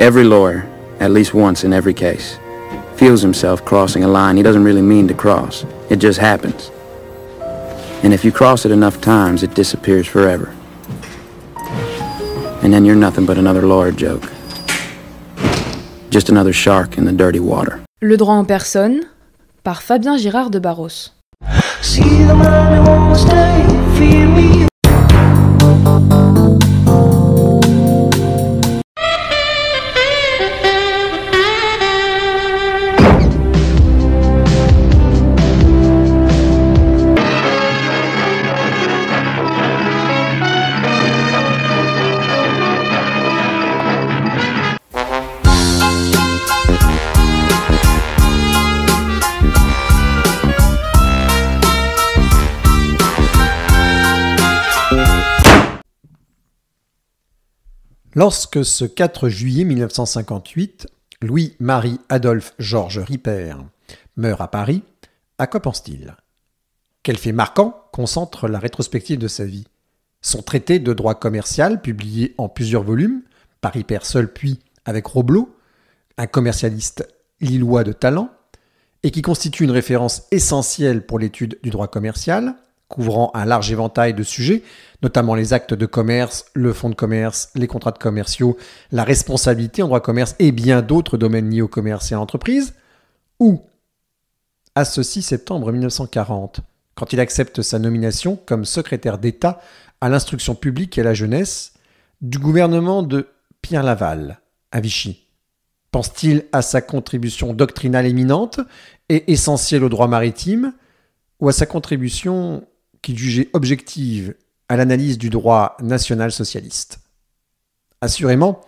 Every lawyer, at least once in every case, feels himself crossing a line he doesn't really mean to cross. It just happens. And if you cross it enough times, it disappears forever. And then you're nothing but another lawyer joke. Just another shark in the dirty water. Le droit en personne par Fabien Girard de Barros. See the Lorsque ce 4 juillet 1958, Louis-Marie Adolphe Georges Ripper meurt à Paris, à quoi pense-t-il Quel fait marquant concentre la rétrospective de sa vie Son traité de droit commercial, publié en plusieurs volumes, par Ripper seul puis avec Roblot, un commercialiste lillois de talent, et qui constitue une référence essentielle pour l'étude du droit commercial, couvrant un large éventail de sujets, notamment les actes de commerce, le fonds de commerce, les contrats de commerciaux, la responsabilité en droit commerce et bien d'autres domaines liés au commerce et à l'entreprise, ou à ceci septembre 1940, quand il accepte sa nomination comme secrétaire d'État à l'instruction publique et à la jeunesse du gouvernement de Pierre Laval à Vichy. Pense-t-il à sa contribution doctrinale éminente et essentielle au droit maritime ou à sa contribution qu'il jugeait objective à l'analyse du droit national-socialiste. Assurément,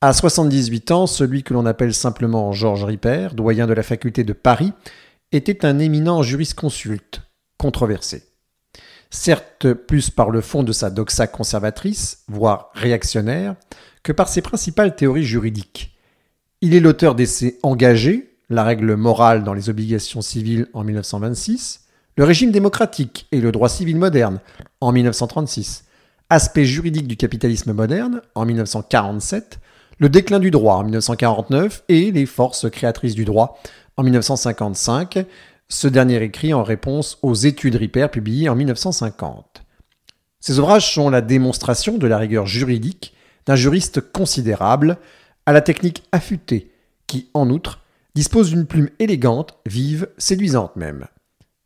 à 78 ans, celui que l'on appelle simplement Georges Ripper, doyen de la faculté de Paris, était un éminent jurisconsulte, controversé. Certes plus par le fond de sa doxa conservatrice, voire réactionnaire, que par ses principales théories juridiques. Il est l'auteur d'essais engagés, La règle morale dans les obligations civiles en 1926, le régime démocratique et le droit civil moderne en 1936, aspect juridique du capitalisme moderne en 1947, le déclin du droit en 1949 et les forces créatrices du droit en 1955, ce dernier écrit en réponse aux études Ripper publiées en 1950. Ces ouvrages sont la démonstration de la rigueur juridique d'un juriste considérable, à la technique affûtée, qui, en outre, dispose d'une plume élégante, vive, séduisante même.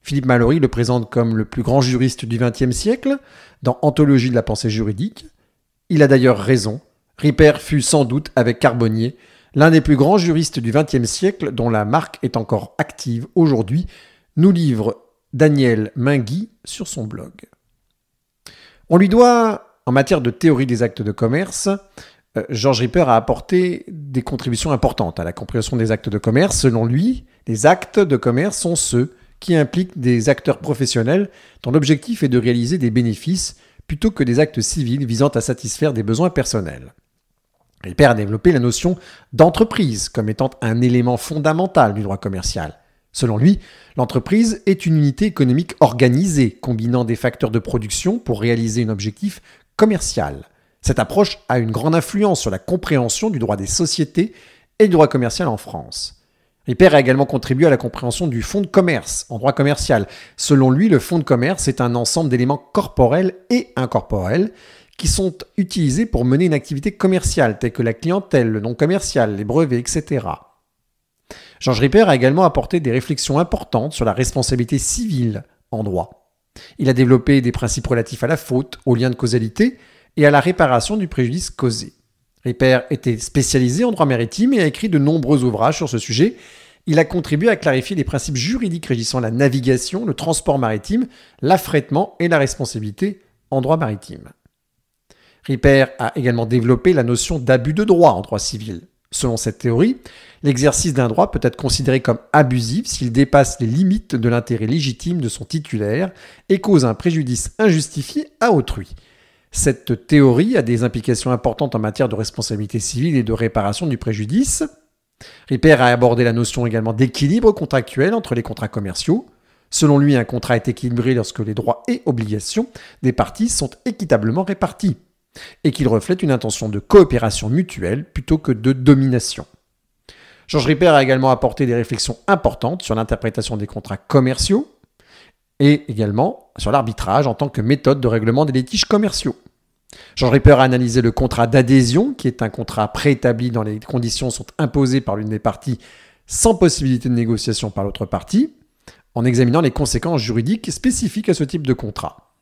Philippe Mallory le présente comme le plus grand juriste du XXe siècle dans Anthologie de la pensée juridique. Il a d'ailleurs raison. Ripper fut sans doute, avec Carbonnier, l'un des plus grands juristes du XXe siècle dont la marque est encore active aujourd'hui, nous livre Daniel Mingui sur son blog. On lui doit, en matière de théorie des actes de commerce, euh, Georges Ripper a apporté des contributions importantes à la compréhension des actes de commerce. Selon lui, les actes de commerce sont ceux qui implique des acteurs professionnels dont l'objectif est de réaliser des bénéfices plutôt que des actes civils visant à satisfaire des besoins personnels. père a développé la notion d'entreprise comme étant un élément fondamental du droit commercial. Selon lui, l'entreprise est une unité économique organisée, combinant des facteurs de production pour réaliser un objectif commercial. Cette approche a une grande influence sur la compréhension du droit des sociétés et du droit commercial en France. Ripper a également contribué à la compréhension du fonds de commerce en droit commercial. Selon lui, le fonds de commerce est un ensemble d'éléments corporels et incorporels qui sont utilisés pour mener une activité commerciale, telle que la clientèle, le non commercial, les brevets, etc. Georges Ripper a également apporté des réflexions importantes sur la responsabilité civile en droit. Il a développé des principes relatifs à la faute, au lien de causalité et à la réparation du préjudice causé. Ripper était spécialisé en droit maritime et a écrit de nombreux ouvrages sur ce sujet. Il a contribué à clarifier les principes juridiques régissant la navigation, le transport maritime, l'affrètement et la responsabilité en droit maritime. Ripper a également développé la notion d'abus de droit en droit civil. Selon cette théorie, l'exercice d'un droit peut être considéré comme abusif s'il dépasse les limites de l'intérêt légitime de son titulaire et cause un préjudice injustifié à autrui. Cette théorie a des implications importantes en matière de responsabilité civile et de réparation du préjudice. Ripper a abordé la notion également d'équilibre contractuel entre les contrats commerciaux. Selon lui, un contrat est équilibré lorsque les droits et obligations des parties sont équitablement répartis et qu'il reflète une intention de coopération mutuelle plutôt que de domination. Georges Ripper a également apporté des réflexions importantes sur l'interprétation des contrats commerciaux, et également sur l'arbitrage en tant que méthode de règlement des litiges commerciaux. Jean Ripper a analysé le contrat d'adhésion, qui est un contrat préétabli dans les conditions sont imposées par l'une des parties sans possibilité de négociation par l'autre partie, en examinant les conséquences juridiques spécifiques à ce type de contrat.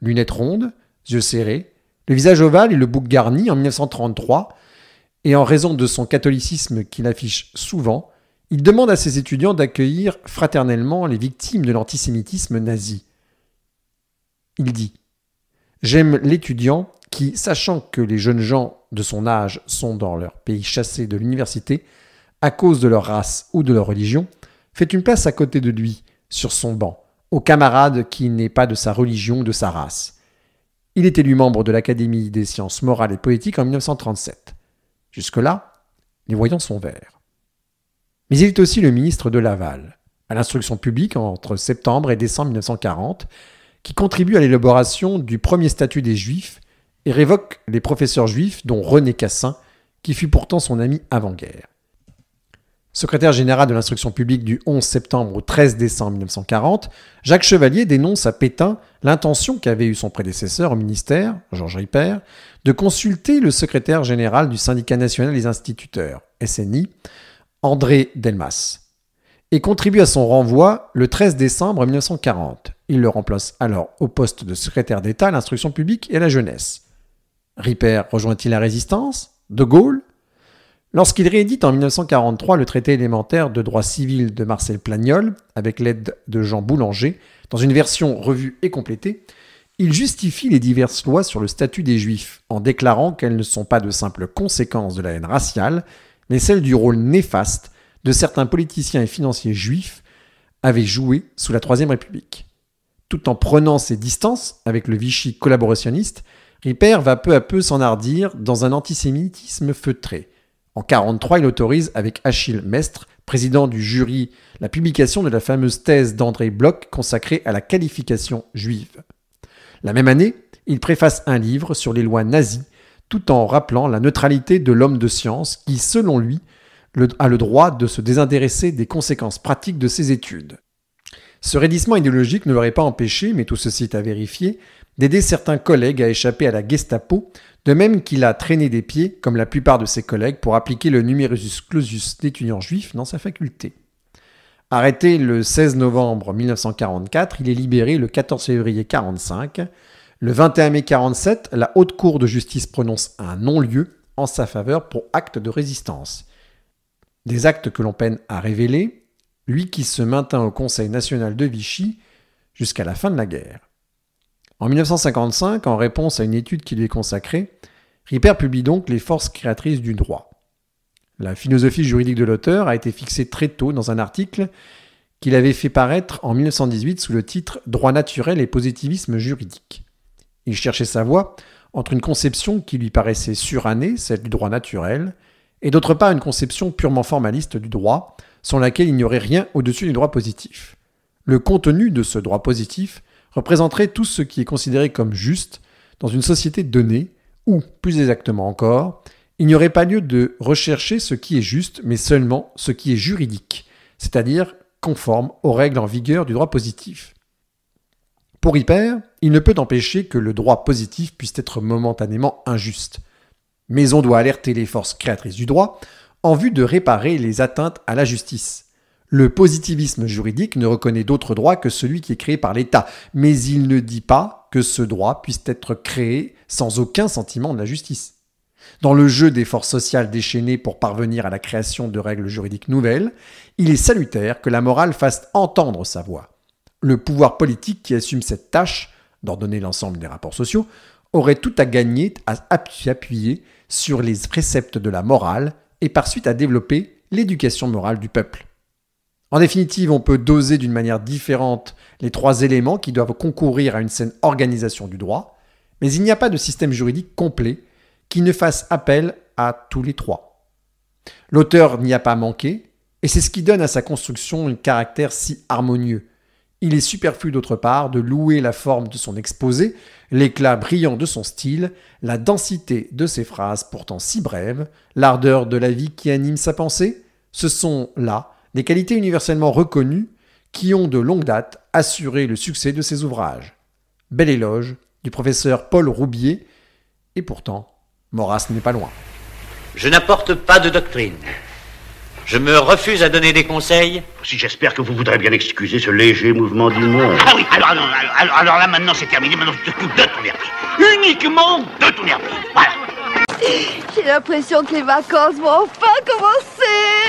Lunettes rondes, yeux serrés, le visage ovale et le bouc garni en 1933, et en raison de son catholicisme qu'il affiche souvent, il demande à ses étudiants d'accueillir fraternellement les victimes de l'antisémitisme nazi. Il dit J'aime l'étudiant qui, sachant que les jeunes gens de son âge sont dans leur pays chassés de l'université, à cause de leur race ou de leur religion, fait une place à côté de lui, sur son banc, au camarade qui n'est pas de sa religion ou de sa race. Il est élu membre de l'Académie des sciences morales et politiques en 1937. Jusque-là, les voyants sont verts. Mais il est aussi le ministre de Laval, à l'instruction publique entre septembre et décembre 1940, qui contribue à l'élaboration du premier statut des Juifs et révoque les professeurs juifs, dont René Cassin, qui fut pourtant son ami avant-guerre. Secrétaire général de l'instruction publique du 11 septembre au 13 décembre 1940, Jacques Chevalier dénonce à Pétain l'intention qu'avait eu son prédécesseur au ministère, Georges Riper, de consulter le secrétaire général du syndicat national des instituteurs, SNI, André Delmas, et contribue à son renvoi le 13 décembre 1940. Il le remplace alors au poste de secrétaire d'État à l'instruction publique et à la jeunesse. Ripper rejoint-il la résistance De Gaulle Lorsqu'il réédite en 1943 le traité élémentaire de droit civil de Marcel Plagnol, avec l'aide de Jean Boulanger, dans une version revue et complétée, il justifie les diverses lois sur le statut des Juifs en déclarant qu'elles ne sont pas de simples conséquences de la haine raciale, mais celle du rôle néfaste de certains politiciens et financiers juifs avaient joué sous la Troisième République. Tout en prenant ses distances avec le Vichy collaborationniste, Ripper va peu à peu s'enhardir dans un antisémitisme feutré. En 1943, il autorise avec Achille Mestre, président du jury, la publication de la fameuse thèse d'André Bloch consacrée à la qualification juive. La même année, il préface un livre sur les lois nazies tout en rappelant la neutralité de l'homme de science qui, selon lui, a le droit de se désintéresser des conséquences pratiques de ses études. Ce raidissement idéologique ne l'aurait pas empêché, mais tout ceci est à vérifier, d'aider certains collègues à échapper à la Gestapo, de même qu'il a traîné des pieds, comme la plupart de ses collègues, pour appliquer le numerus clausus d'étudiants juifs dans sa faculté. Arrêté le 16 novembre 1944, il est libéré le 14 février 1945 le 21 mai 1947, la Haute Cour de justice prononce un non-lieu en sa faveur pour acte de résistance. Des actes que l'on peine à révéler, lui qui se maintint au Conseil national de Vichy jusqu'à la fin de la guerre. En 1955, en réponse à une étude qui lui est consacrée, Ripper publie donc Les forces créatrices du droit. La philosophie juridique de l'auteur a été fixée très tôt dans un article qu'il avait fait paraître en 1918 sous le titre Droit naturel et positivisme juridique. Il cherchait sa voie entre une conception qui lui paraissait surannée, celle du droit naturel, et d'autre part une conception purement formaliste du droit, sans laquelle il n'y aurait rien au-dessus du droit positif. Le contenu de ce droit positif représenterait tout ce qui est considéré comme juste dans une société donnée, ou, plus exactement encore, il n'y aurait pas lieu de rechercher ce qui est juste, mais seulement ce qui est juridique, c'est-à-dire conforme aux règles en vigueur du droit positif. Pour Hyper, il ne peut empêcher que le droit positif puisse être momentanément injuste. Mais on doit alerter les forces créatrices du droit en vue de réparer les atteintes à la justice. Le positivisme juridique ne reconnaît d'autre droit que celui qui est créé par l'État, mais il ne dit pas que ce droit puisse être créé sans aucun sentiment de la justice. Dans le jeu des forces sociales déchaînées pour parvenir à la création de règles juridiques nouvelles, il est salutaire que la morale fasse entendre sa voix. Le pouvoir politique qui assume cette tâche, d'ordonner l'ensemble des rapports sociaux, aurait tout à gagner à appuyer sur les préceptes de la morale et par suite à développer l'éducation morale du peuple. En définitive, on peut doser d'une manière différente les trois éléments qui doivent concourir à une saine organisation du droit, mais il n'y a pas de système juridique complet qui ne fasse appel à tous les trois. L'auteur n'y a pas manqué, et c'est ce qui donne à sa construction un caractère si harmonieux, il est superflu d'autre part de louer la forme de son exposé, l'éclat brillant de son style, la densité de ses phrases pourtant si brèves, l'ardeur de la vie qui anime sa pensée, ce sont là des qualités universellement reconnues qui ont de longue date assuré le succès de ses ouvrages. Bel éloge du professeur Paul Roubier, et pourtant, Maurras n'est pas loin. Je n'apporte pas de doctrine. Je me refuse à donner des conseils. Si j'espère que vous voudrez bien excuser ce léger mouvement du monde. Ah oui, alors, là maintenant c'est terminé, maintenant je coupe de ton Uniquement de ton J'ai l'impression que les vacances vont enfin commencer.